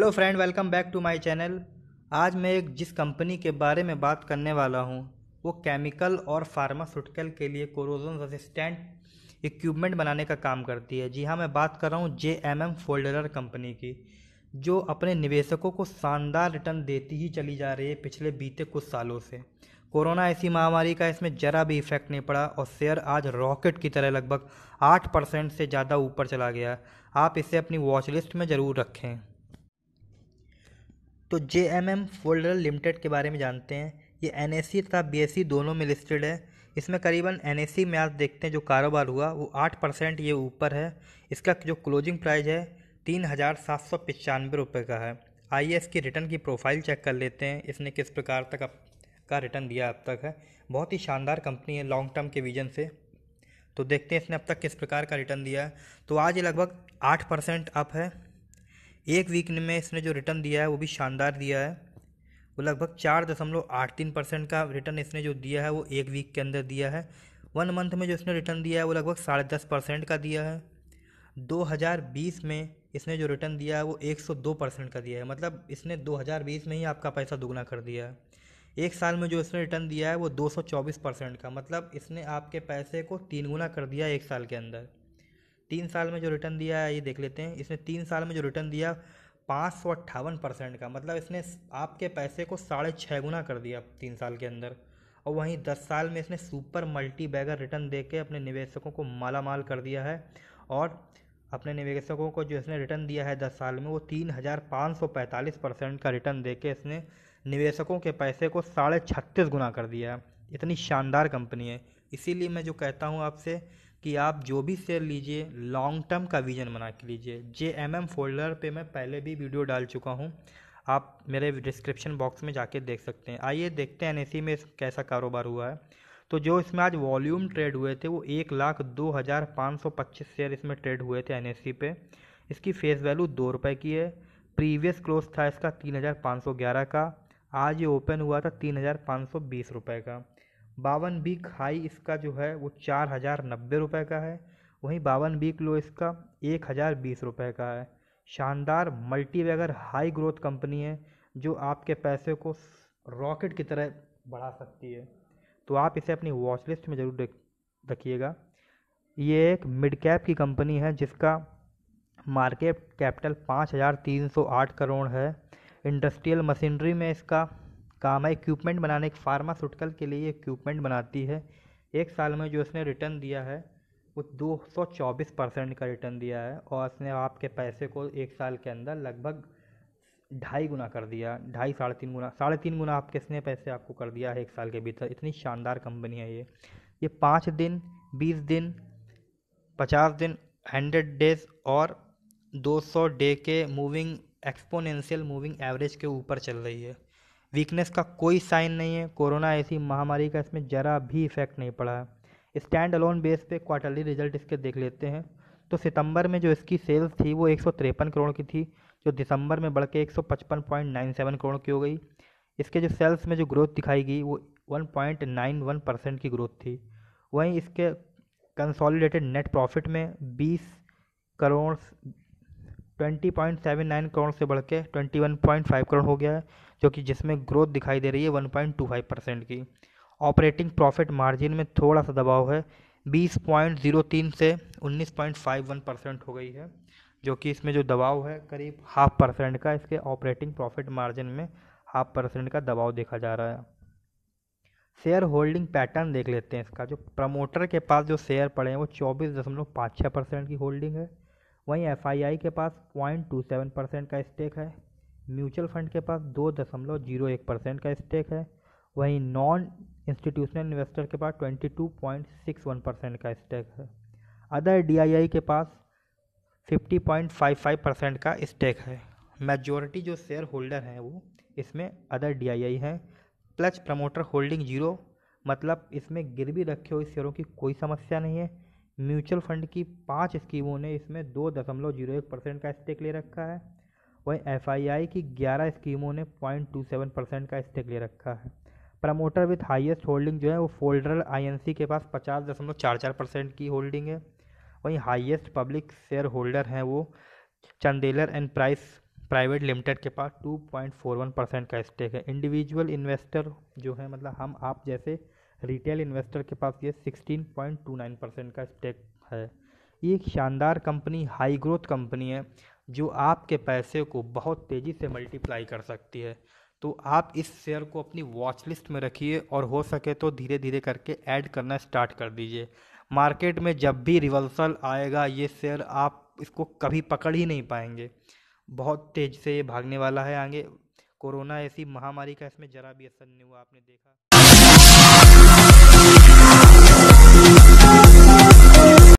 hello friend welcome back to my channel आज मैं एक जिस कंपनी के बारे में बात करने वाला हूं वो केमिकल और फार्मास्यूटिकल के लिए कोरोजन रेजिस्टेंट इक्विपमेंट बनाने का काम करती है जी हाँ मैं बात कर रहा हूँ J M M folder company की जो अपने निवेशकों को शानदार रिटर्न देती ही चली जा रही है पिछले बीते कुछ सालों से कोरोना ऐसी महामारी का इसमें ज़रा भी इफेक्ट नहीं पड़ा और शेयर आज रॉकेट की तरह लगभग आठ परसेंट से ज़्यादा ऊपर चला गया आप इसे अपनी वॉच लिस्ट में ज़रूर रखें तो J M M folder limited के बारे में जानते हैं ये एन तथा बी दोनों में लिस्टेड है इसमें करीबन एन में आज देखते हैं जो कारोबार हुआ वो आठ परसेंट ये ऊपर है इसका जो क्लोजिंग प्राइस है तीन हज़ार सात सौ पचानवे रुपये का है आइए इसकी रिटर्न की प्रोफाइल चेक कर लेते हैं इसने किस प्रकार तक अप, का रिटर्न दिया अब तक है बहुत ही शानदार कंपनी है लॉन्ग टर्म के विजन से तो देखते हैं इसने अब तक किस प्रकार का रिटर्न दिया है तो आज ये लगभग आठ परसेंट अप है एक वीक में इसने जो रिटर्न दिया है वो भी शानदार दिया है वो लगभग चार दशमलव आठ तीन परसेंट का रिटर्न इसने जो दिया है वो एक वीक के अंदर दिया है वन मंथ में जो इसने रिटर्न दिया है वो लगभग साढ़े दस परसेंट का दिया है दो हज़ार बीस में इसने जो रिटर्न दिया है वो एक सौ दो परसेंट का दिया है मतलब इसने दो हज़ार बीस में ही आपका पैसा दुगना कर दिया है एक साल में जो इसने रिटर्न दिया है वो दो सौ चौबीस परसेंट का मतलब इसने आपके पैसे को तीन गुना कर दिया है एक साल के अंदर तीन साल में जो रिटर्न दिया है ये देख लेते हैं इसने तीन साल में जो रिटर्न दिया पाँच सौ अट्ठावन परसेंट का मतलब इसने आपके पैसे को साढ़े छः गुना कर दिया तीन साल के अंदर और वहीं दस साल में इसने सुपर मल्टी बैगर रिटर्न दे के अपने निवेशकों को माला माल कर दिया है और अपने निवेशकों को जो इसने रिटर्न दिया है दस साल में वो तीन हज़ार पाँच सौ पैंतालीस परसेंट का रिटर्न दे के इसने निवेशकों के पैसे को साढ़े छत्तीस गुना कर दिया है इतनी शानदार कंपनी है इसीलिए मैं जो कहता हूँ आपसे कि आप जो भी शेयर लीजिए लॉन्ग टर्म का विजन बना के लीजिए जे एम एम फोल्डर पर मैं पहले भी वीडियो डाल चुका हूँ आप मेरे डिस्क्रिप्शन बॉक्स में जाके देख सकते हैं आइए देखते हैं एन में कैसा कारोबार हुआ है तो जो इसमें आज वॉल्यूम ट्रेड हुए थे वो एक लाख दो हज़ार पाँच सौ पच्चीस शेयर इसमें ट्रेड हुए थे एन पे इसकी फेस वैल्यू दो रुपये की है प्रीवियस क्लोज था इसका तीन हज़ार पाँच सौ ग्यारह का आज ये ओपन हुआ था तीन हज़ार पाँच सौ बीस रुपये का बावन बीक हाई इसका जो है वो चार हज़ार नब्बे रुपये का है वहीं बावन बीक लो इसका एक हज़ार बीस रुपये का है शानदार multibagger high growth company है जो आपके पैसे को रॉकेट की तरह बढ़ा सकती है तो आप इसे अपनी वॉच लिस्ट में ज़रूर रखिएगा ये एक मिड कैप की कंपनी है जिसका मार्केट कैपिटल पाँच हज़ार तीन सौ आठ करोड़ है इंडस्ट्रियल मशीनरी में इसका काम है इक्विपमेंट बनाने एक फार्मास्यूटिकल के लिए इक्विपमेंट बनाती है एक साल में जो इसने रिटर्न दिया है वो दो सौ चौबीस परसेंट का रिटर्न दिया है और उसने आपके पैसे को एक साल के अंदर लगभग ढाई गुना कर दिया ढाई साढ़े तीन गुना साढ़े तीन गुना आपके इसने पैसे आपको कर दिया है एक साल के भीतर इतनी शानदार कंपनी है ये ये पाँच दिन बीस दिन पचास दिन हंड्रेड डेज और दो सौ डे के मूविंग एक्सपोनेंशियल मूविंग एवरेज के ऊपर चल रही है वीकनेस का कोई साइन नहीं है कोरोना ऐसी महामारी का इसमें ज़रा भी इफेक्ट नहीं पड़ा है स्टैंड अलोन बेस पे क्वार्टरली रिजल्ट इसके देख लेते हैं तो सितंबर में जो इसकी सेल्स थी वो एक करोड़ की थी जो दिसंबर में बढ़ के एक करोड़ की हो गई इसके जो सेल्स में जो ग्रोथ दिखाई गई वो 1.91 परसेंट की ग्रोथ थी वहीं इसके कंसोलिडेटेड नेट प्रॉफिट में 20 करोड़ 20.79 करोड़ से बढ़ के 21.5 करोड़ हो गया है जो कि जिसमें ग्रोथ दिखाई दे रही है one point two five percent की ऑपरेटिंग प्रॉफिट मार्जिन में थोड़ा सा दबाव है बीस पॉइंट जीरो तीन से उन्नीस पॉइंट फाइव वन परसेंट हो गई है जो कि इसमें जो दबाव है करीब हाफ परसेंट का इसके ऑपरेटिंग प्रॉफिट मार्जिन में हाफ परसेंट का दबाव देखा जा रहा है शेयर होल्डिंग पैटर्न देख लेते हैं इसका जो प्रमोटर के पास जो शेयर पड़े हैं वो चौबीस दशमलव पाँच छः परसेंट की होल्डिंग है वहीं एफ के पास पॉइंट टू सेवन परसेंट का स्टेक है म्यूचुअल फंड के पास दो दशमलव जीरो एक परसेंट का स्टेक है वहीं नॉन इंस्टीट्यूशनल इन्वेस्टर के पास twenty two point six one percent का स्टेक है अदर डी के पास fifty point five five percent का स्टेक है मेजोरिटी जो शेयर होल्डर हैं वो इसमें अदर डी आई आई हैं प्लस प्रमोटर होल्डिंग जीरो मतलब इसमें गिरवी रखे हुए शेयरों की कोई समस्या नहीं है म्यूचुअल फंड की पांच स्कीमों ने इसमें दो दशमलव जीरो एक परसेंट का स्टेक ले रखा है वहीं एफ की 11 स्कीमों ने 0.27 परसेंट का स्टेक ले रखा है प्रमोटर विथ हाईएस्ट होल्डिंग जो है वो फोल्डर आई के पास पचास दशमलव चार चार परसेंट की होल्डिंग है वहीं हाईएस्ट पब्लिक शेयर होल्डर हैं वो Chandler and Price private limited के पास two point four one percent का स्टेक है इंडिविजुअल इन्वेस्टर जो है मतलब हम आप जैसे रिटेल इन्वेस्टर के पास ये sixteen point two nine percent का स्टेक है ये एक शानदार कंपनी हाई ग्रोथ कंपनी है जो आपके पैसे को बहुत तेज़ी से मल्टीप्लाई कर सकती है तो आप इस शेयर को अपनी वॉच लिस्ट में रखिए और हो सके तो धीरे धीरे करके ऐड करना स्टार्ट कर दीजिए मार्केट में जब भी रिवर्सल आएगा ये शेयर आप इसको कभी पकड़ ही नहीं पाएंगे बहुत तेज़ से ये भागने वाला है आगे कोरोना ऐसी महामारी का इसमें ज़रा भी असर नहीं हुआ आपने देखा